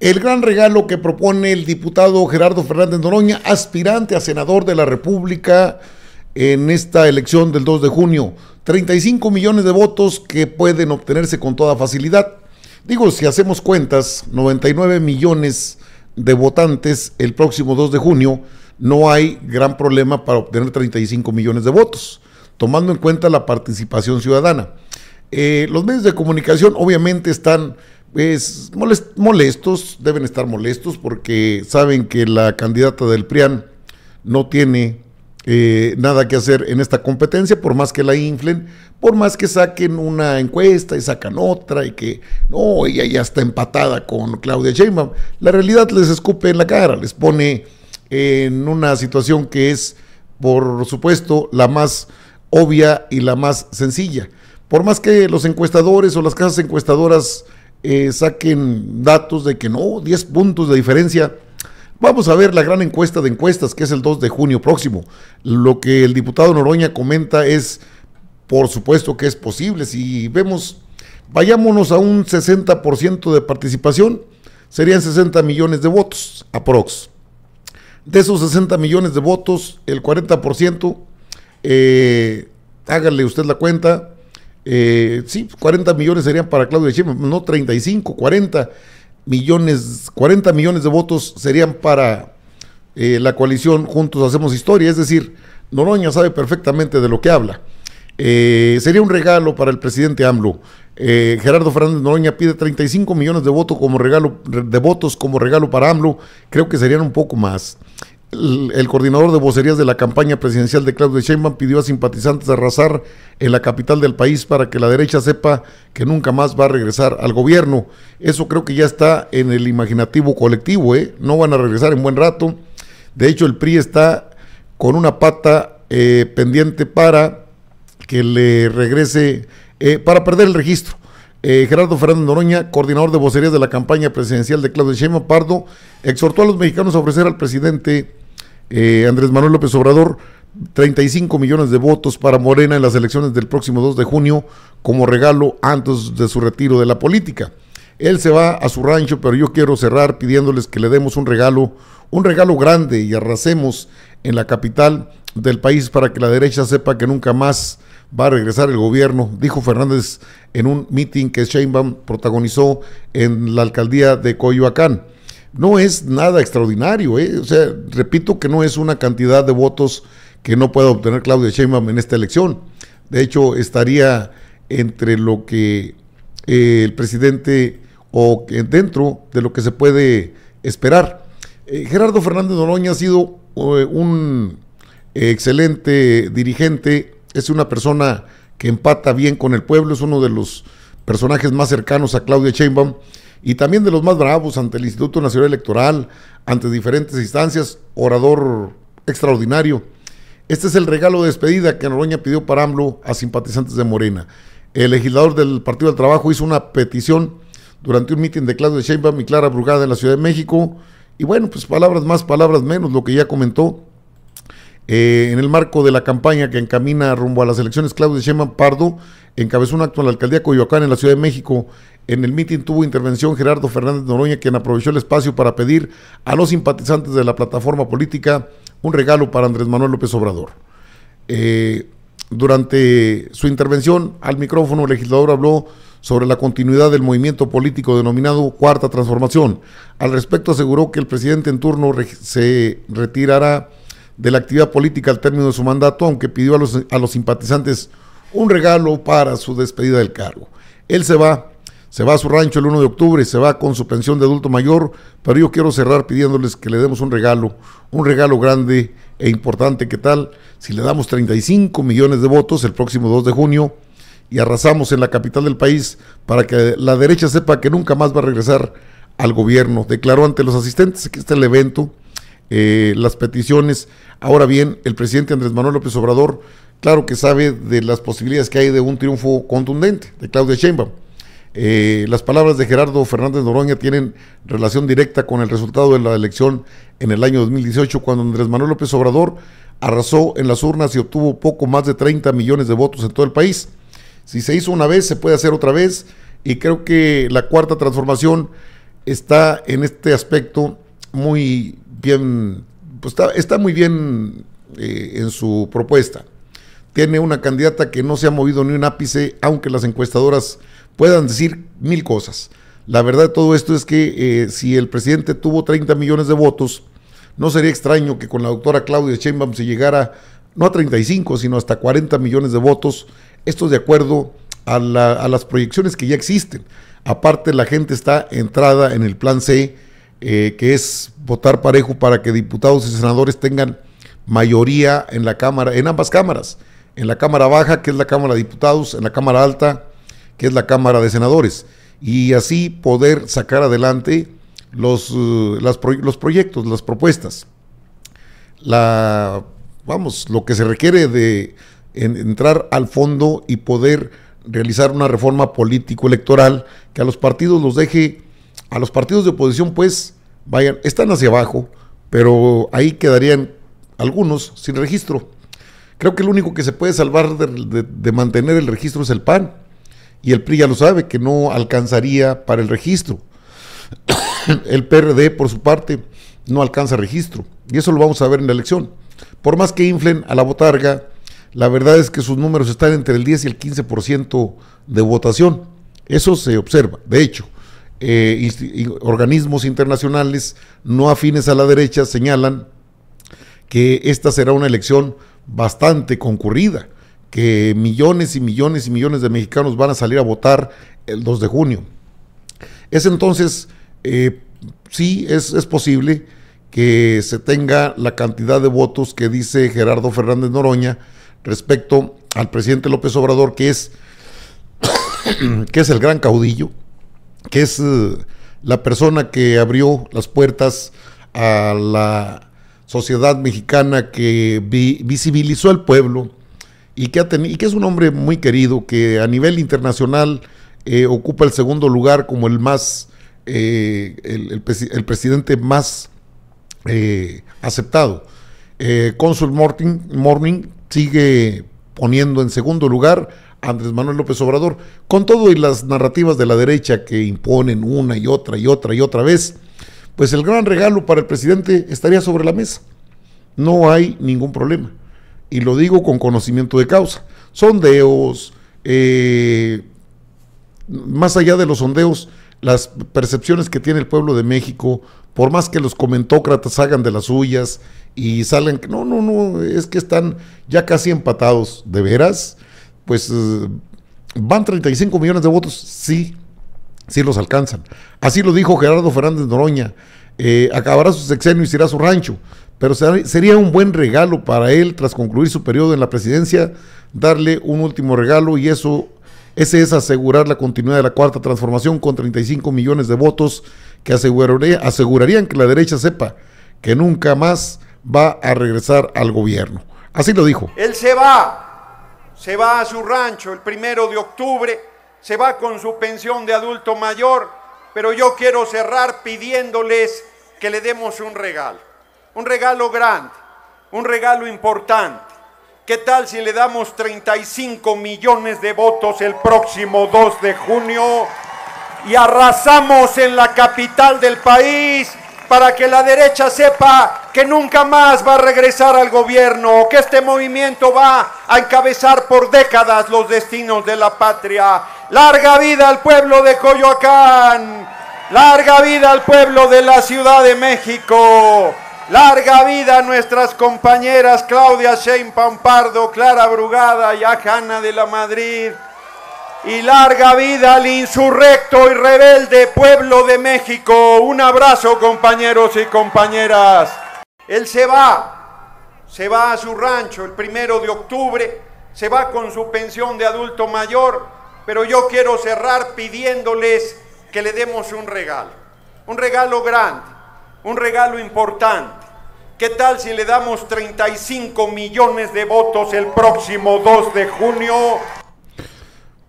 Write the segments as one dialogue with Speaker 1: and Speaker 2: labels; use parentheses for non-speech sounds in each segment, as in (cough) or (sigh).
Speaker 1: El gran regalo que propone el diputado Gerardo Fernández Noroña, aspirante a senador de la República en esta elección del 2 de junio. 35 millones de votos que pueden obtenerse con toda facilidad. Digo, si hacemos cuentas, 99 millones de votantes el próximo 2 de junio, no hay gran problema para obtener 35 millones de votos, tomando en cuenta la participación ciudadana. Eh, los medios de comunicación obviamente están pues, molestos, deben estar molestos porque saben que la candidata del PRIAN no tiene eh, nada que hacer en esta competencia, por más que la inflen, por más que saquen una encuesta y sacan otra y que no, ella ya está empatada con Claudia Sheinbaum. La realidad les escupe en la cara, les pone en una situación que es, por supuesto, la más obvia y la más sencilla. Por más que los encuestadores o las casas encuestadoras eh, saquen datos de que no, 10 puntos de diferencia. Vamos a ver la gran encuesta de encuestas que es el 2 de junio próximo. Lo que el diputado Noroña comenta es, por supuesto que es posible. Si vemos, vayámonos a un 60% de participación, serían 60 millones de votos, aprox. De esos 60 millones de votos, el 40%, eh, hágale usted la cuenta, eh, sí, 40 millones serían para Claudio Chema, no 35, 40 millones, 40 millones de votos serían para eh, la coalición Juntos Hacemos Historia, es decir, Noroña sabe perfectamente de lo que habla. Eh, sería un regalo para el presidente AMLO. Gerardo Fernández Noroña pide 35 millones de, votos como regalo, de votos como regalo para AMLO. Creo que serían un poco más el, coordinador de vocerías de la campaña presidencial de Claudio Sheinbaum pidió a simpatizantes arrasar en la capital del país para que la derecha sepa que nunca más va a regresar al gobierno. Eso creo que ya está en el imaginativo colectivo, ¿eh? No van a regresar en buen rato. De hecho, el PRI está con una pata eh, pendiente para que le regrese, eh, para perder el registro. Eh, Gerardo Fernández Noroña, coordinador de vocerías de la campaña presidencial de Claudio Sheinbaum Pardo, exhortó a los mexicanos a ofrecer al presidente eh, Andrés Manuel López Obrador, 35 millones de votos para Morena en las elecciones del próximo 2 de junio como regalo antes de su retiro de la política. Él se va a su rancho, pero yo quiero cerrar pidiéndoles que le demos un regalo, un regalo grande y arrasemos en la capital del país para que la derecha sepa que nunca más va a regresar el gobierno, dijo Fernández en un mitin que Sheinbaum protagonizó en la alcaldía de Coyoacán no es nada extraordinario. ¿eh? O sea, repito que no es una cantidad de votos que no pueda obtener Claudia Sheinbaum en esta elección. De hecho, estaría entre lo que eh, el presidente o dentro de lo que se puede esperar. Eh, Gerardo Fernández Noroña ha sido un excelente dirigente, es una persona que empata bien con el pueblo, es uno de los personajes más cercanos a Claudia Sheinbaum y también de los más bravos ante el Instituto Nacional Electoral, ante diferentes instancias, orador extraordinario. Este es el regalo de despedida que Noroña pidió para AMLO a simpatizantes de Morena. El legislador del Partido del Trabajo hizo una petición durante un mitin de Claudio de Sheinbaum y Clara Brugada en la Ciudad de México. Y bueno, pues palabras más, palabras menos, lo que ya comentó. Eh, en el marco de la campaña que encamina rumbo a las elecciones, Claudio Sheinbaum Pardo encabezó un acto en la alcaldía Coyoacán en la Ciudad de México en el mitin tuvo intervención Gerardo Fernández Noroña, quien aprovechó el espacio para pedir a los simpatizantes de la plataforma política un regalo para Andrés Manuel López Obrador. Eh, durante su intervención al micrófono, el legislador habló sobre la continuidad del movimiento político denominado Cuarta Transformación. Al respecto, aseguró que el presidente en turno se retirará de la actividad política al término de su mandato, aunque pidió a los, a los simpatizantes un regalo para su despedida del cargo. Él se va se va a su rancho el 1 de octubre y se va con su pensión de adulto mayor, pero yo quiero cerrar pidiéndoles que le demos un regalo, un regalo grande e importante. ¿Qué tal si le damos 35 millones de votos el próximo 2 de junio y arrasamos en la capital del país para que la derecha sepa que nunca más va a regresar al gobierno? Declaró ante los asistentes que está el evento, eh, las peticiones. Ahora bien, el presidente Andrés Manuel López Obrador, claro que sabe de las posibilidades que hay de un triunfo contundente de Claudia Sheinbaum eh, las palabras de Gerardo Fernández Noroña tienen relación directa con el resultado de la elección en el año 2018, cuando Andrés Manuel López Obrador arrasó en las urnas y obtuvo poco más de 30 millones de votos en todo el país. Si se hizo una vez, se puede hacer otra vez, y creo que la cuarta transformación está en este aspecto muy bien, pues está, muy bien eh, en su propuesta. Tiene una candidata que no se ha movido ni un ápice, aunque las encuestadoras puedan decir mil cosas. La verdad de todo esto es que eh, si el presidente tuvo 30 millones de votos, no sería extraño que con la doctora Claudia Sheinbaum se llegara no a 35, sino hasta 40 millones de votos. Esto es de acuerdo a, las proyecciones que ya existen. Aparte, la gente está entrada en el plan C, eh, que es votar parejo para que diputados y senadores tengan mayoría en la Cámara, en ambas cámaras, en la Cámara Baja, que es la Cámara de Diputados, en la Cámara Alta, que es la Cámara de Senadores, y así poder sacar adelante los, eh, los proyectos, las propuestas. La, vamos, lo que se requiere de entrar al fondo y poder realizar una reforma político-electoral que a los partidos los deje, a los partidos de oposición pues vayan, están hacia abajo, pero ahí quedarían algunos sin registro. Creo que el único que se puede salvar de mantener el registro es el PAN y el PRI ya lo sabe, que no alcanzaría para el registro. (coughs) el PRD, por su parte, no alcanza registro. Y eso lo vamos a ver en la elección. Por más que inflen a la botarga, la verdad es que sus números están entre el 10 y el 15% de votación. Eso se observa. De hecho, eh, organismos internacionales no afines a la derecha señalan que esta será una elección bastante concurrida que millones y millones y millones de mexicanos van a salir a votar el 2 de junio. Es entonces, eh, sí, es, es posible que se tenga la cantidad de votos que dice Gerardo Fernández Noroña respecto al presidente López Obrador, que es, (coughs) que es el gran caudillo, que es eh, la persona que abrió las puertas a la sociedad mexicana que visibilizó al pueblo, y que, y que es un hombre muy querido, que a nivel internacional eh, ocupa el segundo lugar como el más, eh, el, presidente más eh, aceptado. Consul Morning, Morning sigue poniendo en segundo lugar a Andrés Manuel López Obrador, con todo y las narrativas de la derecha que imponen una y otra y otra y otra vez, pues el gran regalo para el presidente estaría sobre la mesa. No hay ningún problema y lo digo con conocimiento de causa, sondeos, eh, más allá de los sondeos, las percepciones que tiene el pueblo de México, por más que los comentócratas hagan de las suyas y salen, no, no, no, es que están ya casi empatados, de veras, pues eh, van 35 millones de votos, sí, sí los alcanzan. Así lo dijo Gerardo Fernández Noroña, eh, acabará su sexenio y se irá a su rancho, pero sería un buen regalo para él tras concluir su periodo en la presidencia, darle un último regalo y eso ese es asegurar la continuidad de la cuarta transformación con 35 millones de votos que asegurarían que la derecha sepa que nunca más va a regresar al gobierno. Así lo dijo.
Speaker 2: Él se va, se va a su rancho el primero de octubre, se va con su pensión de adulto mayor, pero yo quiero cerrar pidiéndoles que le demos un regalo un regalo grande, un regalo importante. ¿Qué tal si le damos 35 millones de votos el próximo 2 de junio y arrasamos en la capital del país para que la derecha sepa que nunca más va a regresar al gobierno, que este movimiento va a encabezar por décadas los destinos de la patria. Larga vida al pueblo de Coyoacán, larga vida al pueblo de la Ciudad de México. Larga vida a nuestras compañeras Claudia Shane Pampardo, Clara Brugada y Ajana de la Madrid. Y larga vida al insurrecto y rebelde pueblo de México. Un abrazo compañeros y compañeras. Él se va, se va a su rancho el primero de octubre, se va con su pensión de adulto mayor, pero yo quiero cerrar pidiéndoles que le demos un regalo, un regalo grande un regalo importante. ¿Qué tal si le damos 35 millones de votos el próximo 2 de junio?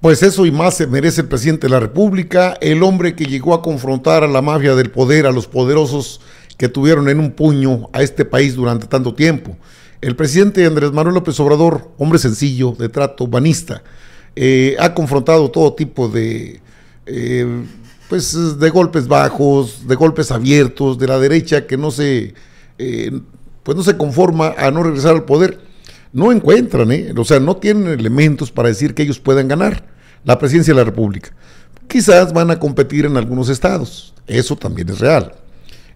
Speaker 1: Pues eso y más se merece el presidente de la República, el hombre que llegó a confrontar a la mafia del poder, a los poderosos que tuvieron en un puño a este país durante tanto tiempo. El presidente Andrés Manuel López Obrador, hombre sencillo, de trato humanista, eh, ha confrontado todo tipo de eh, pues eh, de golpes bajos, de golpes abiertos, de la derecha que no se, eh, pues no se conforma a no regresar al poder. No encuentran, eh, o sea, no tienen elementos para decir que ellos puedan ganar la presidencia de la República. Quizás van a competir en algunos estados, eso también es real.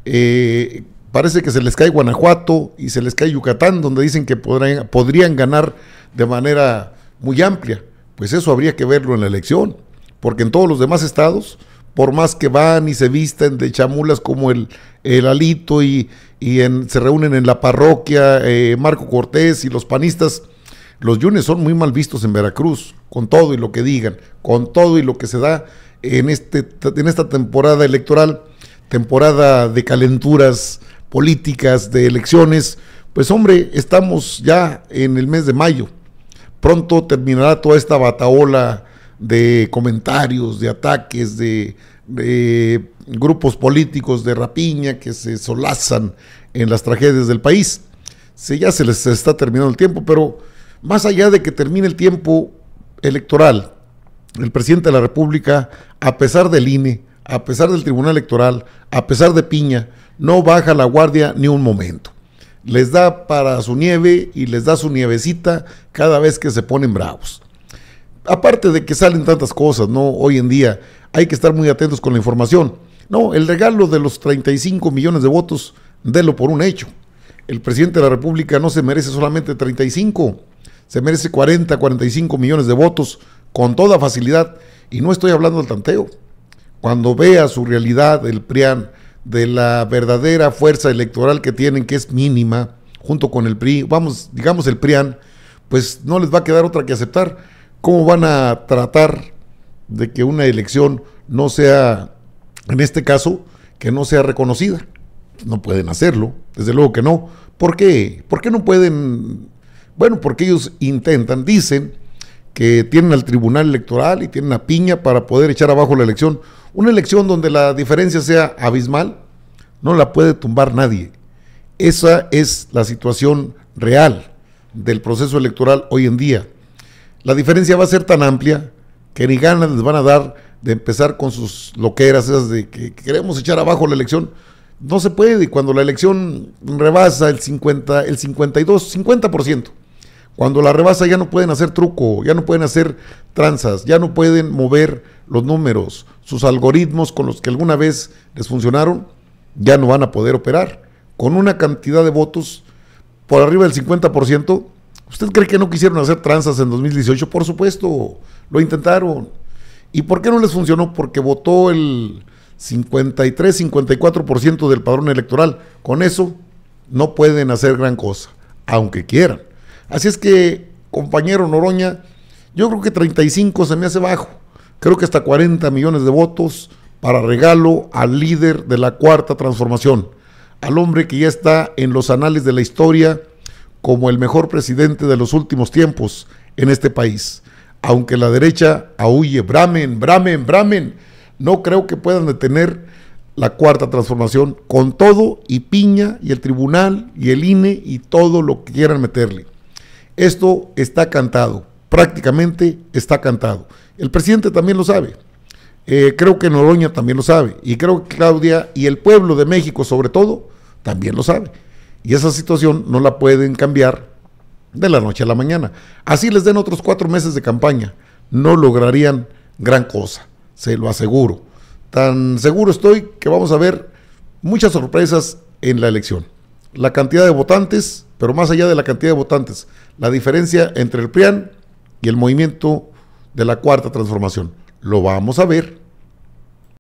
Speaker 1: Eh, parece que se les cae Guanajuato y se les cae Yucatán, donde dicen que podrían ganar de manera muy amplia. Pues eso habría que verlo en la elección, porque en todos los demás estados por más que van y se visten de chamulas como el, el Alito y, en, se reúnen en la parroquia eh, Marco Cortés y los panistas, los yunes son muy mal vistos en Veracruz, con todo y lo que digan, con todo y lo que se da en, este, en esta temporada electoral, temporada de calenturas políticas, de elecciones. Pues hombre, estamos ya en el mes de mayo. Pronto terminará toda esta bataola de comentarios, de ataques, de, grupos políticos de rapiña que se solazan en las tragedias del país. ya se les está terminando el tiempo, pero más allá de que termine el tiempo electoral, el presidente de la República, a pesar del INE, a pesar del Tribunal Electoral, a pesar de Piña, no baja la guardia ni un momento. Les da para su nieve y les da su nievecita cada vez que se ponen bravos aparte de que salen tantas cosas, ¿no? Hoy en día hay que estar muy atentos con la información. No, el regalo de los 35 millones de votos, délo por un hecho. El presidente de la República no se merece solamente 35, se merece 40, 45 millones de votos con toda facilidad. Y no estoy hablando del tanteo. Cuando vea su realidad, el PRIAN, de la verdadera fuerza electoral que tienen, que es mínima, junto con el PRI, vamos, digamos el PRIAN, pues no les va a quedar otra que aceptar ¿Cómo van a tratar de que una elección no sea, en este caso, que no sea reconocida? No pueden hacerlo, desde luego que no. ¿Por qué? ¿Por qué no pueden? Bueno, porque ellos intentan, dicen que tienen al Tribunal Electoral y tienen a Piña para poder echar abajo la elección. Una elección donde la diferencia sea abismal, no la puede tumbar nadie. Esa es la situación real del proceso electoral hoy en día. La diferencia va a ser tan amplia que ni ganas les van a dar de empezar con sus loqueras esas de que queremos echar abajo la elección. No se puede cuando la elección rebasa el 50, el 52, 50%. Cuando la rebasa ya no pueden hacer truco, ya no pueden hacer tranzas, ya no pueden mover los números, sus algoritmos con los que alguna vez les funcionaron, ya no van a poder operar. Con una cantidad de votos por arriba del 50%, ¿Usted cree que no quisieron hacer tranzas en 2018? Por supuesto, lo intentaron. ¿Y por qué no les funcionó? Porque votó el 53-54% del padrón electoral. Con eso no pueden hacer gran cosa, aunque quieran. Así es que, compañero Noroña, yo creo que 35 se me hace bajo. Creo que hasta 40 millones de votos para regalo al líder de la cuarta transformación, al hombre que ya está en los anales de la historia como el mejor presidente de los últimos tiempos en este país. Aunque la derecha aúlle, bramen, bramen, bramen, no creo que puedan detener la cuarta transformación con todo y piña y el tribunal y el INE y todo lo que quieran meterle. Esto está cantado, prácticamente está cantado. El presidente también lo sabe, eh, creo que Noroña también lo sabe, y creo que Claudia y el pueblo de México sobre todo también lo sabe. Y esa situación no la pueden cambiar de la noche a la mañana. Así les den otros cuatro meses de campaña. No lograrían gran cosa, se lo aseguro. Tan seguro estoy que vamos a ver muchas sorpresas en la elección. La cantidad de votantes, pero más allá de la cantidad de votantes, la diferencia entre el PRIAN y el movimiento de la cuarta transformación. Lo vamos a ver.